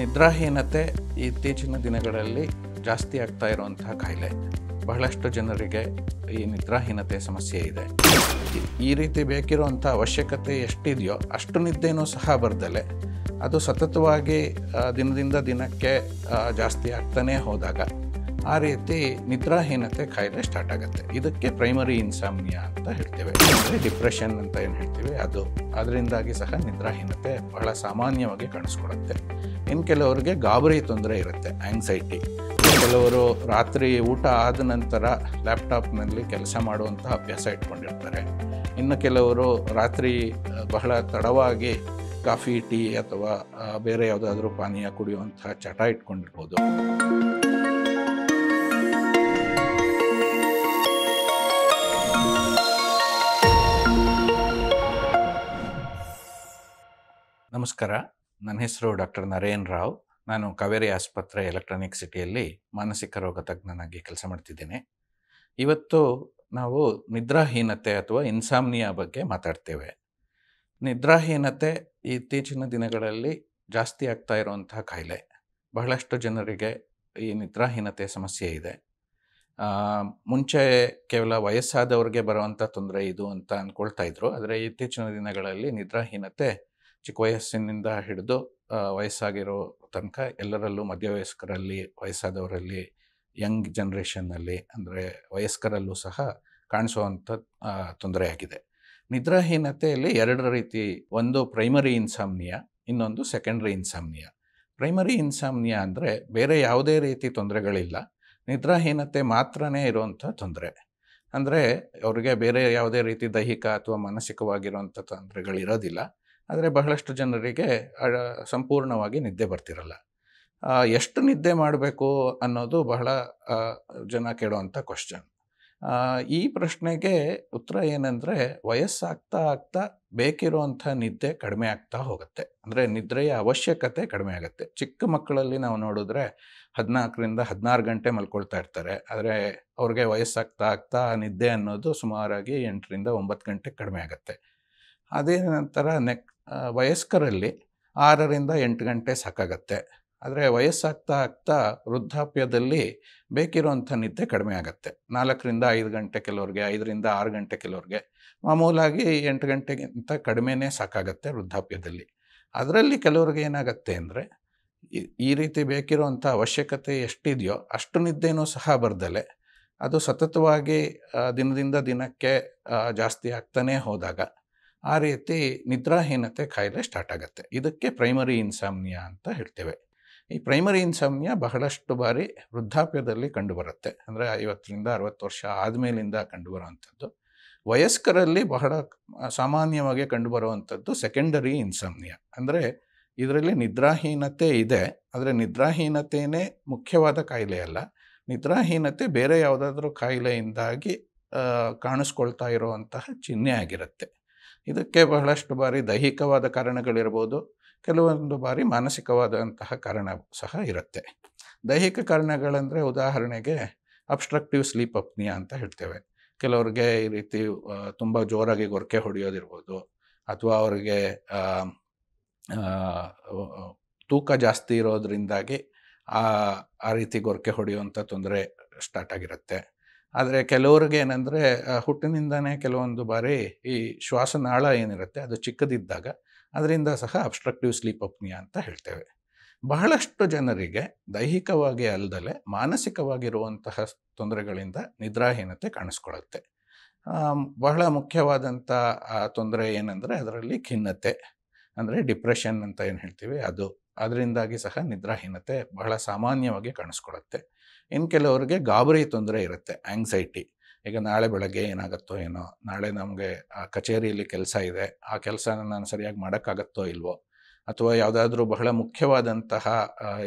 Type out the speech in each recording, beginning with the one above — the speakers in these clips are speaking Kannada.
ನಿದ್ರಾಹೀನತೆ ಇತ್ತೀಚಿನ ದಿನಗಳಲ್ಲಿ ಜಾಸ್ತಿ ಆಗ್ತಾ ಇರುವಂತಹ ಕಾಯಿಲೆ ಬಹಳಷ್ಟು ಜನರಿಗೆ ಈ ನಿದ್ರಾಹೀನತೆ ಸಮಸ್ಯೆ ಇದೆ ಈ ರೀತಿ ಬೇಕಿರುವಂಥ ಅವಶ್ಯಕತೆ ಎಷ್ಟಿದೆಯೋ ಅಷ್ಟು ನಿದ್ದೆನೂ ಸಹ ಬರ್ದಲೆ ಅದು ಸತತವಾಗಿ ದಿನದಿಂದ ದಿನಕ್ಕೆ ಜಾಸ್ತಿ ಆಗ್ತಾನೇ ಹೋದಾಗ ಆ ರೀತಿ ನಿದ್ರಾಹೀನತೆ ಕಾಯಿಲೆ ಸ್ಟಾರ್ಟ್ ಆಗುತ್ತೆ ಇದಕ್ಕೆ ಪ್ರೈಮರಿ ಇನ್ಸಾಮ್ಯ ಅಂತ ಹೇಳ್ತೇವೆ ಅಂದರೆ ಡಿಪ್ರೆಷನ್ ಅಂತ ಏನು ಹೇಳ್ತೀವಿ ಅದು ಅದರಿಂದಾಗಿ ಸಹ ನಿದ್ರಾಹೀನತೆ ಬಹಳ ಸಾಮಾನ್ಯವಾಗಿ ಕಾಣಿಸ್ಕೊಡುತ್ತೆ ಇನ್ನು ಕೆಲವರಿಗೆ ಗಾಬರಿ ತೊಂದರೆ ಇರುತ್ತೆ ಆಂಗ್ಸೈಟಿ ಕೆಲವರು ರಾತ್ರಿ ಊಟ ಆದ ನಂತರ ಲ್ಯಾಪ್ಟಾಪ್ನಲ್ಲಿ ಕೆಲಸ ಮಾಡುವಂಥ ಅಭ್ಯಾಸ ಇಟ್ಕೊಂಡಿರ್ತಾರೆ ಇನ್ನು ಕೆಲವರು ರಾತ್ರಿ ಬಹಳ ತಡವಾಗಿ ಕಾಫಿ ಟೀ ಅಥವಾ ಬೇರೆ ಯಾವುದಾದ್ರೂ ಪಾನೀಯ ಕುಡಿಯುವಂಥ ಚಟ ಇಟ್ಕೊಂಡಿರ್ಬೋದು ನಮಸ್ಕಾರ ನನ್ನ ಹೆಸರು ಡಾಕ್ಟರ್ ನರೇನ್ ರಾವ್ ನಾನು ಕಾವೇರಿ ಆಸ್ಪತ್ರೆ ಎಲೆಕ್ಟ್ರಾನಿಕ್ ಸಿಟಿಯಲ್ಲಿ ಮಾನಸಿಕ ರೋಗ ತಜ್ಞನಾಗಿ ಕೆಲಸ ಮಾಡ್ತಿದ್ದೇನೆ ಇವತ್ತು ನಾವು ನಿದ್ರಾಹೀನತೆ ಅಥವಾ ಇನ್ಸಾಮ್ನಿಯಾ ಬಗ್ಗೆ ಮಾತಾಡ್ತೇವೆ ನಿದ್ರಾಹೀನತೆ ಇತ್ತೀಚಿನ ದಿನಗಳಲ್ಲಿ ಜಾಸ್ತಿ ಆಗ್ತಾ ಇರುವಂತಹ ಕಾಯಿಲೆ ಬಹಳಷ್ಟು ಜನರಿಗೆ ಈ ನಿದ್ರಾಹೀನತೆ ಸಮಸ್ಯೆ ಇದೆ ಮುಂಚೆ ಕೇವಲ ವಯಸ್ಸಾದವ್ರಿಗೆ ಬರುವಂಥ ತೊಂದರೆ ಇದು ಅಂತ ಅಂದ್ಕೊಳ್ತಾ ಇದ್ರು ಆದರೆ ಇತ್ತೀಚಿನ ದಿನಗಳಲ್ಲಿ ನಿದ್ರಾಹೀನತೆ ಚಿಕ್ಕ ವಯಸ್ಸಿನಿಂದ ಹಿಡಿದು ವಯಸ್ಸಾಗಿರೋ ತನಕ ಎಲ್ಲರಲ್ಲೂ ಮಧ್ಯವಯಸ್ಕರಲ್ಲಿ ವಯಸ್ಸಾದವರಲ್ಲಿ ಯಂಗ್ ಜನ್ರೇಷನ್ನಲ್ಲಿ ಅಂದರೆ ವಯಸ್ಕರಲ್ಲೂ ಸಹ ಕಾಣಿಸುವಂಥ ತೊಂದರೆಯಾಗಿದೆ ನಿದ್ರಾಹೀನತೆಯಲ್ಲಿ ಎರಡು ರೀತಿ ಒಂದು ಪ್ರೈಮರಿ ಇನ್ಸಾಮ್ನಿಯಾ ಇನ್ನೊಂದು ಸೆಕೆಂಡ್ರಿ ಇನ್ಸಾಮ್ನಿಯ ಪ್ರೈಮರಿ ಇನ್ಸಾಮ್ನಿಯ ಅಂದರೆ ಬೇರೆ ಯಾವುದೇ ರೀತಿ ತೊಂದರೆಗಳಿಲ್ಲ ನಿದ್ರಾಹೀನತೆ ಮಾತ್ರನೇ ಇರುವಂಥ ತೊಂದರೆ ಅಂದರೆ ಅವರಿಗೆ ಬೇರೆ ಯಾವುದೇ ರೀತಿ ದೈಹಿಕ ಅಥವಾ ಮಾನಸಿಕವಾಗಿರುವಂಥ ತೊಂದರೆಗಳಿರೋದಿಲ್ಲ ಆದರೆ ಬಹಳಷ್ಟು ಜನರಿಗೆ ಸಂಪೂರ್ಣವಾಗಿ ನಿದ್ದೆ ಬರ್ತಿರಲ್ಲ ಎಷ್ಟು ನಿದ್ದೆ ಮಾಡಬೇಕು ಅನ್ನೋದು ಬಹಳ ಜನ ಕೇಳುವಂಥ ಕ್ವಶನ್ ಈ ಪ್ರಶ್ನೆಗೆ ಉತ್ತರ ಏನಂದರೆ ವಯಸ್ಸಾಗ್ತಾ ಆಗ್ತಾ ಬೇಕಿರುವಂಥ ನಿದ್ದೆ ಕಡಿಮೆ ಆಗ್ತಾ ಹೋಗುತ್ತೆ ಅಂದರೆ ನಿದ್ರೆಯ ಅವಶ್ಯಕತೆ ಕಡಿಮೆ ಆಗುತ್ತೆ ಚಿಕ್ಕ ಮಕ್ಕಳಲ್ಲಿ ನಾವು ನೋಡಿದ್ರೆ ಹದಿನಾಲ್ಕರಿಂದ ಹದಿನಾರು ಗಂಟೆ ಮಲ್ಕೊಳ್ತಾ ಇರ್ತಾರೆ ಆದರೆ ಅವ್ರಿಗೆ ವಯಸ್ಸಾಗ್ತಾ ಆಗ್ತಾ ನಿದ್ದೆ ಅನ್ನೋದು ಸುಮಾರಾಗಿ ಎಂಟರಿಂದ ಒಂಬತ್ತು ಗಂಟೆ ಕಡಿಮೆ ಆಗುತ್ತೆ ಅದೇ ನಂತರ ನೆಕ್ ವಯಸ್ಕರಲ್ಲಿ ಆರರಿಂದ ಎಂಟು ಗಂಟೆ ಸಾಕಾಗತ್ತೆ ಆದರೆ ವಯಸ್ಸಾಗ್ತಾ ಆಗ್ತಾ ವೃದ್ಧಾಪ್ಯದಲ್ಲಿ ಬೇಕಿರುವಂಥ ನಿದ್ದೆ ಕಡಿಮೆ ಆಗುತ್ತೆ ನಾಲ್ಕರಿಂದ ಐದು ಗಂಟೆ ಕೆಲವ್ರಿಗೆ ಐದರಿಂದ ಆರು ಗಂಟೆ ಕೆಲವ್ರಿಗೆ ಮಾಮೂಲಾಗಿ ಎಂಟು ಗಂಟೆಗಿಂತ ಕಡಿಮೆನೇ ಸಾಕಾಗತ್ತೆ ವೃದ್ಧಾಪ್ಯದಲ್ಲಿ ಅದರಲ್ಲಿ ಕೆಲವ್ರಿಗೆ ಏನಾಗುತ್ತೆ ಅಂದರೆ ಈ ರೀತಿ ಬೇಕಿರುವಂಥ ಅವಶ್ಯಕತೆ ಎಷ್ಟಿದೆಯೋ ಅಷ್ಟು ನಿದ್ದೆನೂ ಸಹ ಬರ್ದಲೆ ಅದು ಸತತವಾಗಿ ದಿನದಿಂದ ದಿನಕ್ಕೆ ಜಾಸ್ತಿ ಆಗ್ತಾನೇ ಹೋದಾಗ ಆ ರೀತಿ ನಿದ್ರಾಹೀನತೆ ಕಾಯಿಲೆ ಸ್ಟಾರ್ಟ್ ಆಗುತ್ತೆ ಇದಕ್ಕೆ ಪ್ರೈಮರಿ ಇನ್ಸಾಮ್ನಿಯ ಅಂತ ಹೇಳ್ತೇವೆ ಈ ಪ್ರೈಮರಿ ಇನ್ಸಾಮ್ನಿಯಾ ಬಹಳಷ್ಟು ಬಾರಿ ವೃದ್ಧಾಪ್ಯದಲ್ಲಿ ಕಂಡುಬರುತ್ತೆ ಅಂದರೆ ಐವತ್ತರಿಂದ ಅರವತ್ತು ವರ್ಷ ಆದಮೇಲಿಂದ ಕಂಡುಬರುವಂಥದ್ದು ವಯಸ್ಕರಲ್ಲಿ ಬಹಳ ಸಾಮಾನ್ಯವಾಗಿ ಕಂಡುಬರುವಂಥದ್ದು ಸೆಕೆಂಡರಿ ಇನ್ಸಾಮ್ನಿಯಾ ಅಂದರೆ ಇದರಲ್ಲಿ ನಿದ್ರಾಹೀನತೆ ಇದೆ ಆದರೆ ನಿದ್ರಾಹೀನತೆಯೇ ಮುಖ್ಯವಾದ ಕಾಯಿಲೆ ಅಲ್ಲ ನಿದ್ರಾಹೀನತೆ ಬೇರೆ ಯಾವುದಾದ್ರೂ ಕಾಯಿಲೆಯಿಂದಾಗಿ ಕಾಣಿಸ್ಕೊಳ್ತಾ ಇರುವಂತಹ ಚಿಹ್ನೆ ಆಗಿರುತ್ತೆ ಇದಕ್ಕೆ ಬಹಳಷ್ಟು ಬಾರಿ ದೈಹಿಕವಾದ ಕಾರಣಗಳಿರ್ಬೋದು ಕೆಲವೊಂದು ಬಾರಿ ಮಾನಸಿಕವಾದಂತಹ ಕಾರಣ ಸಹ ಇರುತ್ತೆ ದೈಹಿಕ ಕಾರಣಗಳಂದರೆ ಉದಾಹರಣೆಗೆ ಅಬ್ಸ್ಟ್ರಕ್ಟಿವ್ ಸ್ಲೀಪ್ ಅಪ್ನಿಯಾ ಅಂತ ಹೇಳ್ತೇವೆ ಕೆಲವ್ರಿಗೆ ಈ ರೀತಿ ತುಂಬ ಜೋರಾಗಿ ಗೊರಕೆ ಹೊಡೆಯೋದಿರ್ಬೋದು ಅಥವಾ ಅವರಿಗೆ ತೂಕ ಜಾಸ್ತಿ ಇರೋದರಿಂದಾಗಿ ಆ ಆ ರೀತಿ ಗೊರಕೆ ಹೊಡೆಯುವಂಥ ತೊಂದರೆ ಸ್ಟಾರ್ಟ್ ಆಗಿರುತ್ತೆ ಆದರೆ ಕೆಲವ್ರಿಗೆ ಏನಂದರೆ ಹುಟ್ಟಿನಿಂದನೇ ಕೆಲವೊಂದು ಬಾರಿ ಈ ಶ್ವಾಸನಾಳ ಏನಿರುತ್ತೆ ಅದು ಚಿಕ್ಕದಿದ್ದಾಗ ಅದರಿಂದ ಸಹ ಅಬ್ಸ್ಟ್ರಕ್ಟಿವ್ ಸ್ಲೀಪ್ ಅಪ್ನಿಯಾ ಅಂತ ಹೇಳ್ತೇವೆ ಬಹಳಷ್ಟು ಜನರಿಗೆ ದೈಹಿಕವಾಗಿ ಅಲ್ಲದಲೆ ಮಾನಸಿಕವಾಗಿರುವಂತಹ ತೊಂದರೆಗಳಿಂದ ನಿದ್ರಾಹೀನತೆ ಕಾಣಿಸ್ಕೊಳ್ಳುತ್ತೆ ಬಹಳ ಮುಖ್ಯವಾದಂಥ ತೊಂದರೆ ಏನಂದರೆ ಅದರಲ್ಲಿ ಖಿನ್ನತೆ ಅಂದರೆ ಡಿಪ್ರೆಷನ್ ಅಂತ ಏನು ಹೇಳ್ತೀವಿ ಅದು ಅದರಿಂದಾಗಿ ಸಹ ನಿದ್ರಾಹೀನತೆ ಬಹಳ ಸಾಮಾನ್ಯವಾಗಿ ಕಾಣಿಸ್ಕೊಳ್ಳುತ್ತೆ ಇನ್ನು ಕೆಲವರಿಗೆ ಗಾಬರಿ ತೊಂದರೆ ಇರುತ್ತೆ ಆಂಗ್ಸೈಟಿ ಈಗ ನಾಳೆ ಬೆಳಗ್ಗೆ ಏನಾಗುತ್ತೋ ಏನೋ ನಾಳೆ ನಮಗೆ ಆ ಕಚೇರಿಯಲ್ಲಿ ಕೆಲಸ ಇದೆ ಆ ಕೆಲಸನ ನಾನು ಸರಿಯಾಗಿ ಮಾಡೋಕ್ಕಾಗತ್ತೋ ಇಲ್ವೋ ಅಥವಾ ಯಾವುದಾದ್ರೂ ಬಹಳ ಮುಖ್ಯವಾದಂತಹ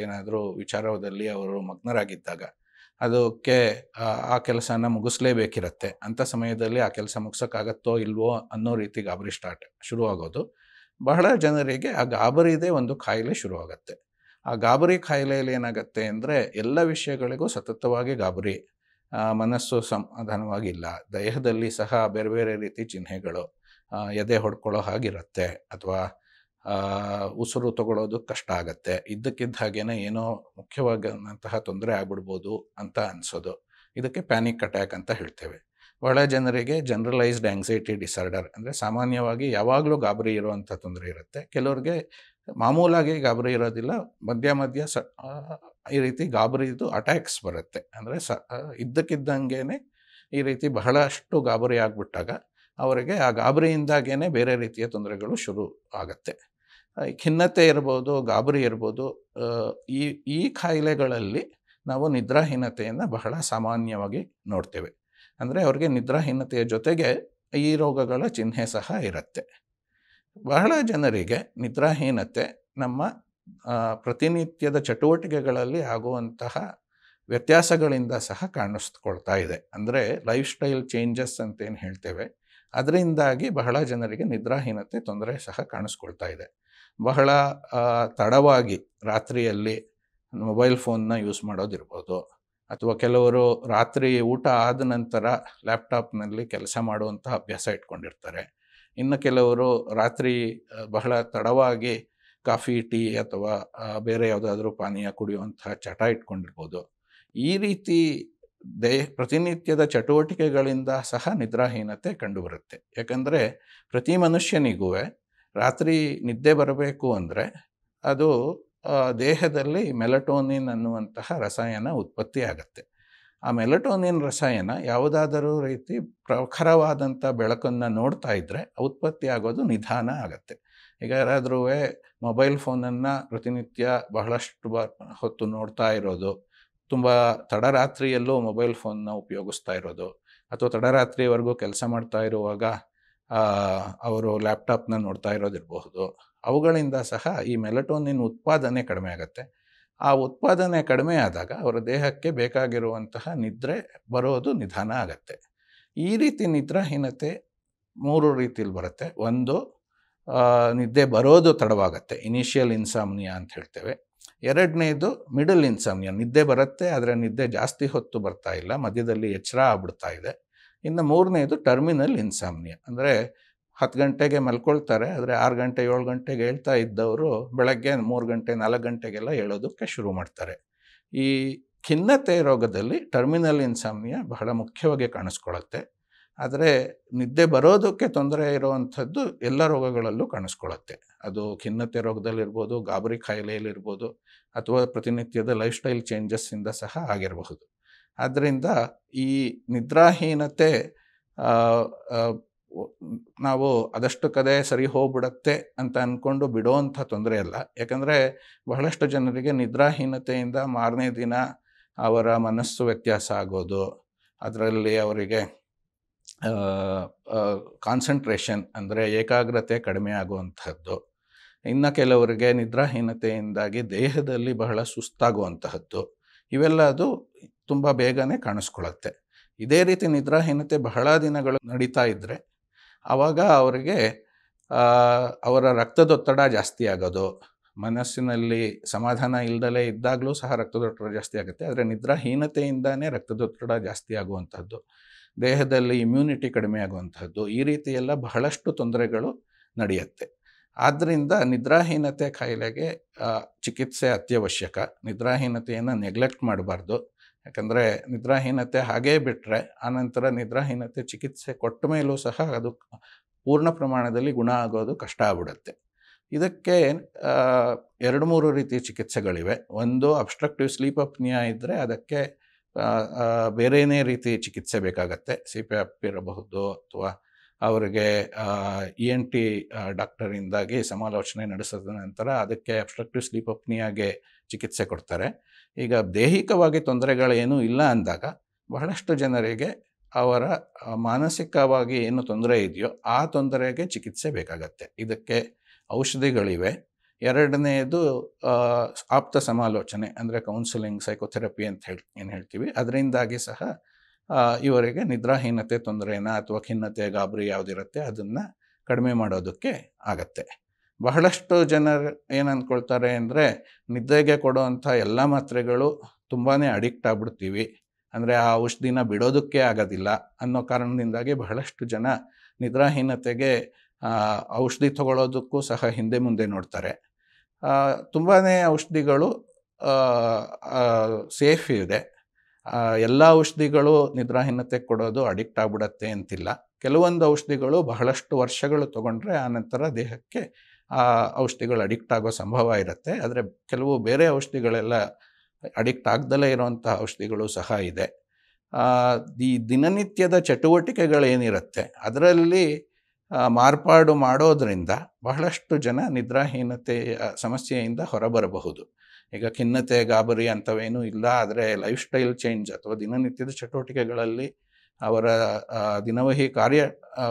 ಏನಾದರೂ ವಿಚಾರದಲ್ಲಿ ಅವರು ಮಗ್ನರಾಗಿದ್ದಾಗ ಅದಕ್ಕೆ ಆ ಕೆಲಸನ ಮುಗಿಸ್ಲೇಬೇಕಿರತ್ತೆ ಅಂಥ ಸಮಯದಲ್ಲಿ ಆ ಕೆಲಸ ಮುಗಿಸೋಕ್ಕಾಗತ್ತೋ ಇಲ್ವೋ ಅನ್ನೋ ರೀತಿ ಗಾಬರಿ ಸ್ಟಾರ್ಟ್ ಶುರುವಾಗೋದು ಬಹಳ ಜನರಿಗೆ ಆ ಗಾಬರಿದೇ ಒಂದು ಕಾಯಿಲೆ ಶುರುವಾಗುತ್ತೆ ಆ ಗಾಬರಿ ಕಾಯಿಲೆಯಲ್ಲಿ ಏನಾಗುತ್ತೆ ಅಂದರೆ ಎಲ್ಲ ವಿಷಯಗಳಿಗೂ ಸತತವಾಗಿ ಗಾಬರಿ ಮನಸ್ಸು ಸಮಾಧಾನವಾಗಿಲ್ಲ ದೇಹದಲ್ಲಿ ಸಹ ಬೇರೆ ಬೇರೆ ರೀತಿ ಚಿಹ್ನೆಗಳು ಎದೆ ಹೊಡ್ಕೊಳ್ಳೋ ಹಾಗಿರುತ್ತೆ ಅಥವಾ ಉಸಿರು ತಗೊಳ್ಳೋದು ಕಷ್ಟ ಆಗುತ್ತೆ ಇದ್ದಕ್ಕಿದ್ದ ಹಾಗೇನೆ ಏನೋ ಮುಖ್ಯವಾಗಿ ತೊಂದರೆ ಆಗ್ಬಿಡ್ಬೋದು ಅಂತ ಅನಿಸೋದು ಇದಕ್ಕೆ ಪ್ಯಾನಿಕ್ ಅಟ್ಯಾಕ್ ಅಂತ ಹೇಳ್ತೇವೆ ಬಹಳ ಜನರಿಗೆ ಜನರಲೈಸ್ಡ್ ಆಂಗ್ಸೈಟಿ ಡಿಸಾರ್ಡರ್ ಅಂದರೆ ಸಾಮಾನ್ಯವಾಗಿ ಯಾವಾಗಲೂ ಗಾಬರಿ ಇರುವಂಥ ತೊಂದರೆ ಇರುತ್ತೆ ಕೆಲವ್ರಿಗೆ ಮಾಮೂಲಾಗಿ ಗಾಬರಿ ಇರೋದಿಲ್ಲ ಮಧ್ಯ ಮಧ್ಯ ಸ ಈ ರೀತಿ ಗಾಬರಿದು ಅಟ್ಯಾಕ್ಸ್ ಬರುತ್ತೆ ಅಂದರೆ ಸ ಇದ್ದಕ್ಕಿದ್ದಂಗೆ ಈ ರೀತಿ ಬಹಳಷ್ಟು ಗಾಬರಿ ಆಗಿಬಿಟ್ಟಾಗ ಅವರಿಗೆ ಆ ಗಾಬರಿಯಿಂದಾಗೇ ಬೇರೆ ರೀತಿಯ ತೊಂದರೆಗಳು ಶುರು ಆಗುತ್ತೆ ಖಿನ್ನತೆ ಇರ್ಬೋದು ಗಾಬರಿ ಇರ್ಬೋದು ಈ ಈ ಕಾಯಿಲೆಗಳಲ್ಲಿ ನಾವು ನಿದ್ರಾಹೀನತೆಯನ್ನು ಬಹಳ ಸಾಮಾನ್ಯವಾಗಿ ನೋಡ್ತೇವೆ ಅಂದರೆ ಅವ್ರಿಗೆ ನಿದ್ರಾಹೀನತೆಯ ಜೊತೆಗೆ ಈ ರೋಗಗಳ ಚಿಹ್ನೆ ಸಹ ಇರುತ್ತೆ ಬಹಳ ಜನರಿಗೆ ನಿದ್ರಾಹೀನತೆ ನಮ್ಮ ಪ್ರತಿನಿತ್ಯದ ಚಟುವಟಿಕೆಗಳಲ್ಲಿ ಆಗುವಂತಹ ವ್ಯತ್ಯಾಸಗಳಿಂದ ಸಹ ಕಾಣಿಸ್ಕೊಳ್ತಾ ಇದೆ ಅಂದರೆ ಲೈಫ್ ಸ್ಟೈಲ್ ಚೇಂಜಸ್ ಅಂತೇನು ಹೇಳ್ತೇವೆ ಅದರಿಂದಾಗಿ ಬಹಳ ಜನರಿಗೆ ನಿದ್ರಾಹೀನತೆ ತೊಂದರೆ ಸಹ ಕಾಣಿಸ್ಕೊಳ್ತಾ ಇದೆ ಬಹಳ ತಡವಾಗಿ ರಾತ್ರಿಯಲ್ಲಿ ಮೊಬೈಲ್ ಫೋನ್ನ ಯೂಸ್ ಮಾಡೋದಿರ್ಬೋದು ಅಥವಾ ಕೆಲವರು ರಾತ್ರಿ ಊಟ ಆದ ನಂತರ ಲ್ಯಾಪ್ಟಾಪ್ನಲ್ಲಿ ಕೆಲಸ ಮಾಡುವಂಥ ಅಭ್ಯಾಸ ಇಟ್ಕೊಂಡಿರ್ತಾರೆ ಇನ್ನು ಕೆಲವರು ರಾತ್ರಿ ಬಹಳ ತಡವಾಗಿ ಕಾಫಿ ಟೀ ಅಥವಾ ಬೇರೆ ಯಾವುದಾದ್ರೂ ಪಾನೀಯ ಕುಡಿಯುವಂತಹ ಚಟ ಇಟ್ಕೊಂಡಿರ್ಬೋದು ಈ ರೀತಿ ದೇಹ ಪ್ರತಿನಿತ್ಯದ ಚಟುವಟಿಕೆಗಳಿಂದ ಸಹ ನಿದ್ರಾಹೀನತೆ ಕಂಡುಬರುತ್ತೆ ಯಾಕಂದರೆ ಪ್ರತಿ ಮನುಷ್ಯನಿಗೂ ರಾತ್ರಿ ನಿದ್ದೆ ಬರಬೇಕು ಅಂದರೆ ಅದು ದೇಹದಲ್ಲಿ ಮೆಲಟೋನಿನ್ ಅನ್ನುವಂತಹ ರಸಾಯನ ಉತ್ಪತ್ತಿ ಆಗುತ್ತೆ ಆ ಮೆಲಟೋನಿನ್ ರಸಾಯನ ಯಾವುದಾದರೂ ರೀತಿ ಪ್ರಖರವಾದಂಥ ಬೆಳಕನ್ನು ನೋಡ್ತಾ ಇದ್ದರೆ ಉತ್ಪತ್ತಿ ಆಗೋದು ನಿಧಾನ ಆಗುತ್ತೆ ಈಗ ಯಾರಾದರೂ ಮೊಬೈಲ್ ಫೋನನ್ನು ಪ್ರತಿನಿತ್ಯ ಬಹಳಷ್ಟು ಬ ಹೊತ್ತು ನೋಡ್ತಾ ಇರೋದು ತುಂಬ ತಡರಾತ್ರಿಯಲ್ಲೂ ಮೊಬೈಲ್ ಫೋನ್ನ ಉಪಯೋಗಿಸ್ತಾ ಇರೋದು ಅಥವಾ ತಡರಾತ್ರಿವರೆಗೂ ಕೆಲಸ ಮಾಡ್ತಾ ಇರುವಾಗ ಅವರು ಲ್ಯಾಪ್ಟಾಪ್ನ ನೋಡ್ತಾ ಇರೋದಿರಬಹುದು ಅವುಗಳಿಂದ ಸಹ ಈ ಮೆಲಟೋನಿನ್ ಉತ್ಪಾದನೆ ಕಡಿಮೆ ಆಗುತ್ತೆ ಆ ಉತ್ಪಾದನೆ ಕಡಿಮೆ ಆದಾಗ ಅವರ ದೇಹಕ್ಕೆ ಬೇಕಾಗಿರುವಂತಹ ನಿದ್ರೆ ಬರೋದು ನಿಧಾನ ಆಗತ್ತೆ ಈ ರೀತಿ ನಿದ್ರಾಹೀನತೆ ಮೂರು ರೀತಿಯಲ್ಲಿ ಬರುತ್ತೆ ಒಂದು ನಿದ್ದೆ ಬರೋದು ತಡವಾಗುತ್ತೆ ಇನಿಷಿಯಲ್ ಇನ್ಸಾಮ್ನಿಯಾ ಅಂತ ಹೇಳ್ತೇವೆ ಎರಡನೇದು ಮಿಡಲ್ ಇನ್ಸಾಮ್ನಿಯಾ ನಿದ್ದೆ ಬರುತ್ತೆ ಆದರೆ ನಿದ್ದೆ ಜಾಸ್ತಿ ಹೊತ್ತು ಬರ್ತಾ ಇಲ್ಲ ಮಧ್ಯದಲ್ಲಿ ಎಚ್ಚರ ಆಗ್ಬಿಡ್ತಾ ಇದೆ ಇನ್ನು ಮೂರನೇದು ಟರ್ಮಿನಲ್ ಇನ್ಸಾಮ್ನಿಯ ಅಂದರೆ ಹತ್ತು ಗಂಟೆಗೆ ಮಲ್ಕೊಳ್ತಾರೆ ಆದರೆ ಆರು ಗಂಟೆ ಏಳು ಗಂಟೆಗೆ ಹೇಳ್ತಾ ಇದ್ದವರು ಬೆಳಗ್ಗೆ ಮೂರು ಗಂಟೆ ನಾಲ್ಕು ಗಂಟೆಗೆಲ್ಲ ಹೇಳೋದಕ್ಕೆ ಶುರು ಮಾಡ್ತಾರೆ ಈ ಖಿನ್ನತೆ ರೋಗದಲ್ಲಿ ಟರ್ಮಿನಲ್ ಇನ್ಸಾಮ್ನಿಯ ಬಹಳ ಮುಖ್ಯವಾಗಿ ಕಾಣಿಸ್ಕೊಳ್ಳುತ್ತೆ ಆದರೆ ನಿದ್ದೆ ಬರೋದಕ್ಕೆ ತೊಂದರೆ ಇರುವಂಥದ್ದು ಎಲ್ಲ ರೋಗಗಳಲ್ಲೂ ಕಾಣಿಸ್ಕೊಳ್ಳುತ್ತೆ ಅದು ಖಿನ್ನತೆ ರೋಗದಲ್ಲಿರ್ಬೋದು ಗಾಬರಿ ಕಾಯಿಲೆಯಲ್ಲಿರ್ಬೋದು ಅಥವಾ ಪ್ರತಿನಿತ್ಯದ ಲೈಫ್ ಸ್ಟೈಲ್ ಚೇಂಜಸ್ಸಿಂದ ಸಹ ಆಗಿರಬಹುದು ಆದ್ದರಿಂದ ಈ ನಿದ್ರಾಹೀನತೆ ನಾವು ಅದಷ್ಟು ಕದೆ ಸರಿ ಹೋಗ್ಬಿಡತ್ತೆ ಅಂತ ಅಂದ್ಕೊಂಡು ಬಿಡೋವಂಥ ತೊಂದರೆ ಅಲ್ಲ ಯಾಕಂದರೆ ಬಹಳಷ್ಟು ಜನರಿಗೆ ನಿದ್ರಾಹೀನತೆಯಿಂದ ಮಾರನೇ ದಿನ ಅವರ ಮನಸ್ಸು ವ್ಯತ್ಯಾಸ ಆಗೋದು ಅದರಲ್ಲಿ ಅವರಿಗೆ ಕಾನ್ಸಂಟ್ರೇಷನ್ ಅಂದರೆ ಏಕಾಗ್ರತೆ ಕಡಿಮೆ ಆಗುವಂಥದ್ದು ಇನ್ನು ಕೆಲವರಿಗೆ ನಿದ್ರಾಹೀನತೆಯಿಂದಾಗಿ ದೇಹದಲ್ಲಿ ಬಹಳ ಸುಸ್ತಾಗುವಂತಹದ್ದು ಇವೆಲ್ಲ ಅದು ತುಂಬ ಬೇಗನೆ ಕಾಣಿಸ್ಕೊಳ್ಳುತ್ತೆ ಇದೇ ರೀತಿ ನಿದ್ರಾಹೀನತೆ ಬಹಳ ದಿನಗಳು ನಡೀತಾ ಇದ್ದರೆ ಆವಾಗ ಅವರಿಗೆ ಅವರ ರಕ್ತದೊತ್ತಡ ಜಾಸ್ತಿ ಆಗೋದು ಮನಸ್ಸಿನಲ್ಲಿ ಸಮಾಧಾನ ಇಲ್ಲದಲೇ ಇದ್ದಾಗಲೂ ಸಹ ರಕ್ತದೊತ್ತಡ ಜಾಸ್ತಿ ಆಗುತ್ತೆ ಆದರೆ ನಿದ್ರಾಹೀನತೆಯಿಂದನೇ ರಕ್ತದೊತ್ತಡ ಜಾಸ್ತಿ ಆಗುವಂಥದ್ದು ದೇಹದಲ್ಲಿ ಇಮ್ಯುನಿಟಿ ಕಡಿಮೆ ಆಗುವಂಥದ್ದು ಈ ರೀತಿಯೆಲ್ಲ ಬಹಳಷ್ಟು ತೊಂದರೆಗಳು ನಡೆಯುತ್ತೆ ಆದ್ದರಿಂದ ನಿದ್ರಾಹೀನತೆ ಕಾಯಿಲೆಗೆ ಚಿಕಿತ್ಸೆ ಅತ್ಯವಶ್ಯಕ ನಿದ್ರಾಹೀನತೆಯನ್ನು ನೆಗ್ಲೆಕ್ಟ್ ಮಾಡಬಾರ್ದು ಯಾಕಂದರೆ ನಿದ್ರಾಹೀನತೆ ಹಾಗೇ ಬಿಟ್ಟರೆ ಆನಂತರ ನಿದ್ರಾಹೀನತೆ ಚಿಕಿತ್ಸೆ ಕೊಟ್ಟ ಮೇಲೂ ಸಹ ಅದು ಪೂರ್ಣ ಪ್ರಮಾಣದಲ್ಲಿ ಗುಣ ಆಗೋದು ಕಷ್ಟ ಆಗ್ಬಿಡುತ್ತೆ ಇದಕ್ಕೆ ಎರಡು ಮೂರು ರೀತಿಯ ಚಿಕಿತ್ಸೆಗಳಿವೆ ಒಂದು ಅಬ್ಸ್ಟ್ರಕ್ಟಿವ್ ಸ್ಲೀಪ್ ಅಪ್ನಿಯಾ ಇದ್ದರೆ ಅದಕ್ಕೆ ಬೇರೇನೇ ರೀತಿ ಚಿಕಿತ್ಸೆ ಬೇಕಾಗತ್ತೆ ಸಿ ಪಿ ಅಪ್ ಇರಬಹುದು ಅಥವಾ ಅವರಿಗೆ ಇ ಎನ್ e ಟಿ ಡಾಕ್ಟರಿಂದಾಗಿ ಸಮಾಲೋಚನೆ ನಡೆಸಿದ ನಂತರ ಅದಕ್ಕೆ ಅಬ್ಸ್ಟ್ರಕ್ಟಿವ್ ಸ್ಲೀಪ್ ಅಪ್ನಿಯಾಗೆ ಚಿಕಿತ್ಸೆ ಕೊಡ್ತಾರೆ ಈಗ ದೈಹಿಕವಾಗಿ ತೊಂದರೆಗಳೇನೂ ಇಲ್ಲ ಅಂದಾಗ ಬಹಳಷ್ಟು ಜನರಿಗೆ ಅವರ ಮಾನಸಿಕವಾಗಿ ಏನು ತೊಂದರೆ ಇದೆಯೋ ಆ ತೊಂದರೆಗೆ ಚಿಕಿತ್ಸೆ ಬೇಕಾಗತ್ತೆ ಇದಕ್ಕೆ ಔಷಧಿಗಳಿವೆ ಎರಡನೆಯದು ಆಪ್ತ ಸಮಾಲೋಚನೆ ಅಂದರೆ ಕೌನ್ಸಿಲಿಂಗ್ ಸೈಕೋಥೆರಪಿ ಅಂತ ಹೇಳಿ ಏನು ಹೇಳ್ತೀವಿ ಅದರಿಂದಾಗಿ ಸಹ ಇವರಿಗೆ ನಿದ್ರಾಹೀನತೆ ತೊಂದರೆನ ಅಥವಾ ಖಿನ್ನತೆ ಗಾಬರಿ ಯಾವುದಿರುತ್ತೆ ಅದನ್ನು ಕಡಿಮೆ ಮಾಡೋದಕ್ಕೆ ಆಗತ್ತೆ ಬಹಳಷ್ಟು ಜನರು ಏನು ಅಂದ್ಕೊಳ್ತಾರೆ ಅಂದರೆ ನಿದ್ದೆಗೆ ಕೊಡುವಂಥ ಎಲ್ಲ ಮಾತ್ರೆಗಳು ತುಂಬಾ ಅಡಿಕ್ಟ್ ಆಗ್ಬಿಡ್ತೀವಿ ಅಂದರೆ ಆ ಔಷಧಿನ ಬಿಡೋದಕ್ಕೆ ಆಗೋದಿಲ್ಲ ಅನ್ನೋ ಕಾರಣದಿಂದಾಗಿ ಬಹಳಷ್ಟು ಜನ ನಿದ್ರಾಹೀನತೆಗೆ ಔಷಧಿ ತಗೊಳ್ಳೋದಕ್ಕೂ ಸಹ ಹಿಂದೆ ಮುಂದೆ ನೋಡ್ತಾರೆ ತುಂಬಾ ಔಷಧಿಗಳು ಸೇಫ್ ಇದೆ ಎಲ್ಲ ಔಷಧಿಗಳು ನಿದ್ರಾಹೀನತೆ ಕೊಡೋದು ಅಡಿಕ್ಟ್ ಆಗ್ಬಿಡತ್ತೆ ಅಂತಿಲ್ಲ ಕೆಲವೊಂದು ಔಷಧಿಗಳು ಬಹಳಷ್ಟು ವರ್ಷಗಳು ತೊಗೊಂಡ್ರೆ ನಂತರ ದೇಹಕ್ಕೆ ಆ ಔಷಧಿಗಳು ಅಡಿಕ್ಟ್ ಆಗೋ ಸಂಭವ ಇರುತ್ತೆ ಆದರೆ ಕೆಲವು ಬೇರೆ ಔಷಧಿಗಳೆಲ್ಲ ಅಡಿಕ್ಟ್ ಆಗ್ದಲೇ ಇರೋವಂಥ ಔಷಧಿಗಳು ಸಹ ಇದೆ ಈ ದಿನನಿತ್ಯದ ಚಟುವಟಿಕೆಗಳೇನಿರುತ್ತೆ ಅದರಲ್ಲಿ ಮಾರ್ಪಾಡು ಮಾಡೋದರಿಂದ ಬಹಳಷ್ಟು ಜನ ನಿದ್ರಾಹೀನತೆಯ ಸಮಸ್ಯೆಯಿಂದ ಹೊರಬರಬಹುದು ಈಗ ಖಿನ್ನತೆ ಗಾಬರಿ ಅಂಥವೇನೂ ಇಲ್ಲ ಆದರೆ ಲೈಫ್ ಸ್ಟೈಲ್ ಚೇಂಜ್ ಅಥವಾ ದಿನನಿತ್ಯದ ಚಟುವಟಿಕೆಗಳಲ್ಲಿ ಅವರ ದಿನವಹಿ ಕಾರ್ಯ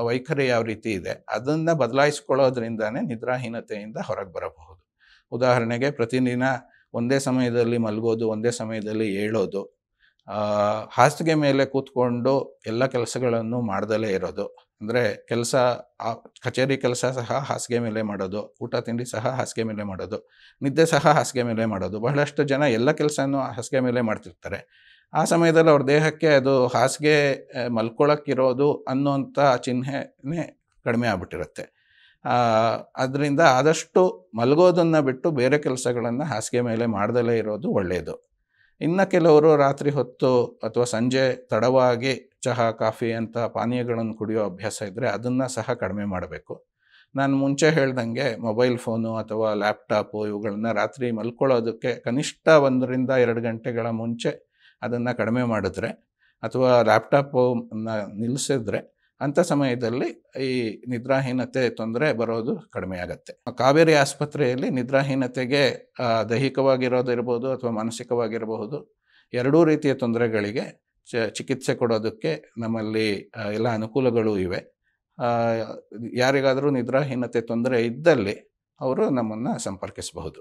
ವೈಖರಿ ಯಾವ ರೀತಿ ಇದೆ ಅದನ್ನು ಬದಲಾಯಿಸ್ಕೊಳ್ಳೋದ್ರಿಂದನೇ ನಿದ್ರಾಹೀನತೆಯಿಂದ ಹೊರಗೆ ಬರಬಹುದು ಉದಾಹರಣೆಗೆ ಪ್ರತಿದಿನ ಒಂದೇ ಸಮಯದಲ್ಲಿ ಮಲಗೋದು ಒಂದೇ ಸಮಯದಲ್ಲಿ ಏಳೋದು ಹಾಸಿಗೆ ಮೇಲೆ ಕೂತ್ಕೊಂಡು ಎಲ್ಲ ಕೆಲಸಗಳನ್ನು ಮಾಡ್ದಲೇ ಇರೋದು ಅಂದರೆ ಕೆಲಸ ಕಚೇರಿ ಕೆಲಸ ಸಹ ಹಾಸಿಗೆ ಮೇಲೆ ಮಾಡೋದು ಊಟ ತಿಂಡಿ ಸಹ ಹಾಸಿಗೆ ಮೇಲೆ ಮಾಡೋದು ನಿದ್ದೆ ಸಹ ಹಾಸಿಗೆ ಮೇಲೆ ಮಾಡೋದು ಬಹಳಷ್ಟು ಜನ ಎಲ್ಲ ಕೆಲಸನೂ ಹಾಸಿಗೆ ಮೇಲೆ ಮಾಡ್ತಿರ್ತಾರೆ ಆ ಸಮಯದಲ್ಲಿ ಅವ್ರ ದೇಹಕ್ಕೆ ಅದು ಹಾಸಿಗೆ ಮಲ್ಕೊಳಕ್ಕಿರೋದು ಅನ್ನೋಂಥ ಚಿಹ್ನೆನೇ ಕಡಿಮೆ ಆಗ್ಬಿಟ್ಟಿರುತ್ತೆ ಅದರಿಂದ ಆದಷ್ಟು ಮಲಗೋದನ್ನು ಬಿಟ್ಟು ಬೇರೆ ಕೆಲಸಗಳನ್ನು ಹಾಸಿಗೆ ಮೇಲೆ ಮಾಡದಲೇ ಇರೋದು ಒಳ್ಳೆಯದು ಇನ್ನು ಕೆಲವರು ರಾತ್ರಿ ಹೊತ್ತು ಅಥವಾ ಸಂಜೆ ತಡವಾಗಿ ಚಹಾ ಕಾಫಿ ಅಂತಹ ಪಾನೀಯಗಳನ್ನು ಕುಡಿಯೋ ಅಭ್ಯಾಸ ಇದ್ದರೆ ಅದನ್ನು ಸಹ ಕಡಿಮೆ ಮಾಡಬೇಕು ನಾನು ಮುಂಚೆ ಹೇಳ್ದಂಗೆ ಮೊಬೈಲ್ ಫೋನು ಅಥವಾ ಲ್ಯಾಪ್ಟಾಪು ಇವುಗಳನ್ನ ರಾತ್ರಿ ಮಲ್ಕೊಳ್ಳೋದಕ್ಕೆ ಕನಿಷ್ಠ ಒಂದರಿಂದ ಎರಡು ಗಂಟೆಗಳ ಮುಂಚೆ ಅದನ್ನು ಕಡಿಮೆ ಮಾಡಿದ್ರೆ ಅಥವಾ ಲ್ಯಾಪ್ಟಾಪನ್ನು ನಿಲ್ಲಿಸಿದ್ರೆ ಅಂಥ ಸಮಯದಲ್ಲಿ ಈ ನಿದ್ರಾಹೀನತೆ ತೊಂದರೆ ಬರೋದು ಕಡಿಮೆ ಆಗುತ್ತೆ ಕಾವೇರಿ ಆಸ್ಪತ್ರೆಯಲ್ಲಿ ನಿದ್ರಾಹೀನತೆಗೆ ದೈಹಿಕವಾಗಿರೋದಿರ್ಬೋದು ಅಥವಾ ಮಾನಸಿಕವಾಗಿರಬಹುದು ಎರಡೂ ರೀತಿಯ ತೊಂದರೆಗಳಿಗೆ ಚಿಕಿತ್ಸೆ ಕೊಡೋದಕ್ಕೆ ನಮ್ಮಲ್ಲಿ ಎಲ್ಲ ಅನುಕೂಲಗಳು ಇವೆ ಯಾರಿಗಾದರೂ ನಿದ್ರಾಹೀನತೆ ತೊಂದರೆ ಇದ್ದಲ್ಲಿ ಅವರು ನಮ್ಮನ್ನು ಸಂಪರ್ಕಿಸಬಹುದು